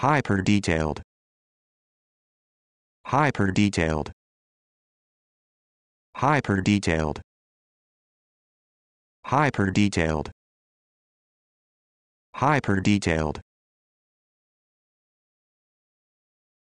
hyper-detailed hyper-detailed hyper-detailed hyper-detailed hyper-detailed